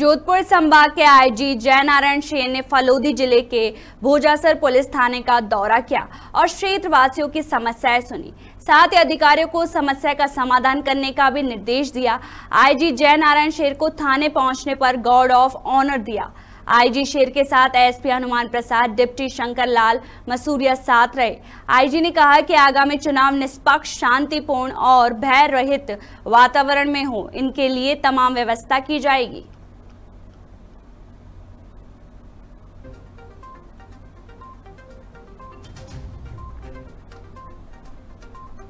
जोधपुर संभाग के आईजी जयनारायण शेर ने फलोदी जिले के भोजासर पुलिस थाने का दौरा किया और क्षेत्रवासियों की समस्याएं सुनी साथ ही अधिकारियों को समस्या का समाधान करने का भी निर्देश दिया आईजी जयनारायण शेर को थाने पहुंचने पर गार्ड ऑफ ऑनर दिया आईजी शेर के साथ एसपी हनुमान प्रसाद डिप्टी शंकर लाल मसूरिया साथ रहे आईजी ने कहा कि आगामी चुनाव निष्पक्ष शांतिपूर्ण और भय रहित वातावरण में हो इनके लिए तमाम व्यवस्था की जाएगी